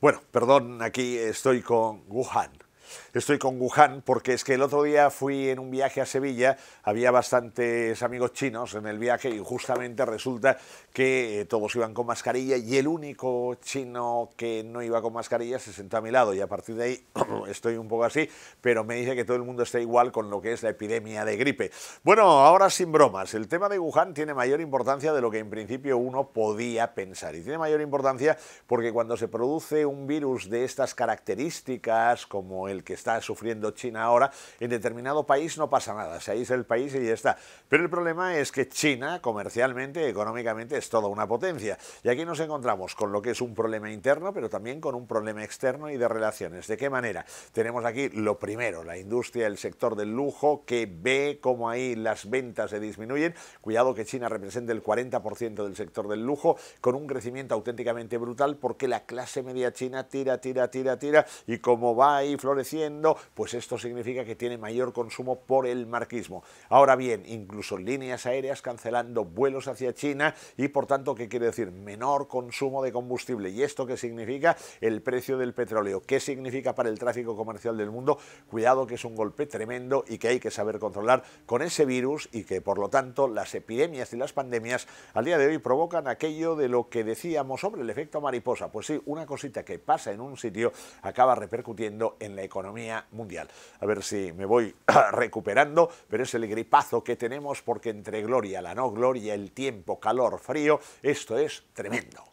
Bueno, perdón, aquí estoy con Wuhan estoy con Wuhan, porque es que el otro día fui en un viaje a Sevilla, había bastantes amigos chinos en el viaje y justamente resulta que eh, todos iban con mascarilla y el único chino que no iba con mascarilla se sentó a mi lado y a partir de ahí estoy un poco así, pero me dice que todo el mundo está igual con lo que es la epidemia de gripe. Bueno, ahora sin bromas, el tema de Wuhan tiene mayor importancia de lo que en principio uno podía pensar y tiene mayor importancia porque cuando se produce un virus de estas características como el que está sufriendo China ahora, en determinado país no pasa nada, se es el país y ya está. Pero el problema es que China, comercialmente, económicamente, es toda una potencia. Y aquí nos encontramos con lo que es un problema interno, pero también con un problema externo y de relaciones. ¿De qué manera? Tenemos aquí lo primero, la industria, el sector del lujo, que ve cómo ahí las ventas se disminuyen. Cuidado que China representa el 40% del sector del lujo, con un crecimiento auténticamente brutal, porque la clase media china tira, tira, tira, tira, y como va ahí floreciendo, pues esto significa que tiene mayor consumo por el marquismo. Ahora bien, incluso líneas aéreas cancelando vuelos hacia China y por tanto, ¿qué quiere decir? Menor consumo de combustible. ¿Y esto qué significa? El precio del petróleo. ¿Qué significa para el tráfico comercial del mundo? Cuidado que es un golpe tremendo y que hay que saber controlar con ese virus y que por lo tanto las epidemias y las pandemias al día de hoy provocan aquello de lo que decíamos sobre el efecto mariposa. Pues sí, una cosita que pasa en un sitio acaba repercutiendo en la economía mundial. A ver si me voy recuperando, pero es el gripazo que tenemos porque entre gloria, la no gloria, el tiempo, calor, frío, esto es tremendo.